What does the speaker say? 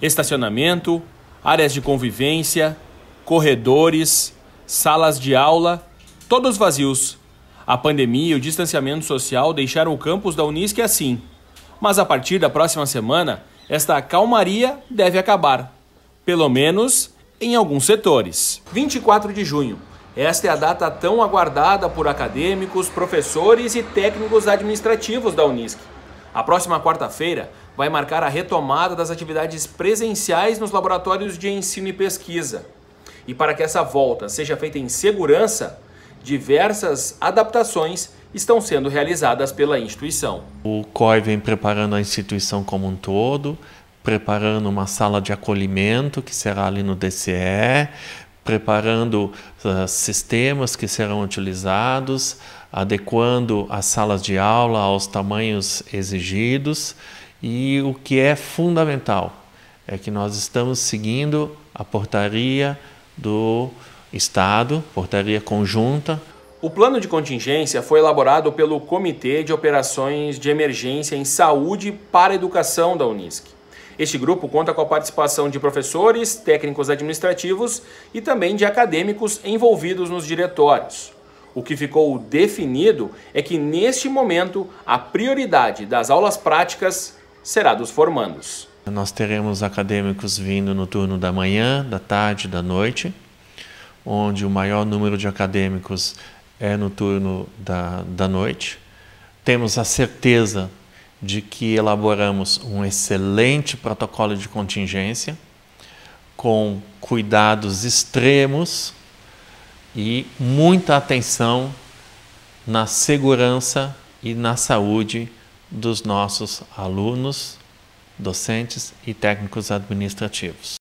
estacionamento, áreas de convivência, corredores, salas de aula, todos vazios. A pandemia e o distanciamento social deixaram o campus da Unisc assim. Mas a partir da próxima semana, esta calmaria deve acabar, pelo menos em alguns setores. 24 de junho. Esta é a data tão aguardada por acadêmicos, professores e técnicos administrativos da Unisc. A próxima quarta-feira vai marcar a retomada das atividades presenciais nos laboratórios de ensino e pesquisa. E para que essa volta seja feita em segurança, diversas adaptações estão sendo realizadas pela instituição. O COI vem preparando a instituição como um todo, preparando uma sala de acolhimento que será ali no DCE, preparando uh, sistemas que serão utilizados, adequando as salas de aula aos tamanhos exigidos. E o que é fundamental é que nós estamos seguindo a portaria do Estado, portaria conjunta. O plano de contingência foi elaborado pelo Comitê de Operações de Emergência em Saúde para Educação da Unisc. Este grupo conta com a participação de professores, técnicos administrativos e também de acadêmicos envolvidos nos diretórios. O que ficou definido é que, neste momento, a prioridade das aulas práticas será dos formandos. Nós teremos acadêmicos vindo no turno da manhã, da tarde, da noite, onde o maior número de acadêmicos é no turno da, da noite. Temos a certeza de que elaboramos um excelente protocolo de contingência com cuidados extremos e muita atenção na segurança e na saúde dos nossos alunos, docentes e técnicos administrativos.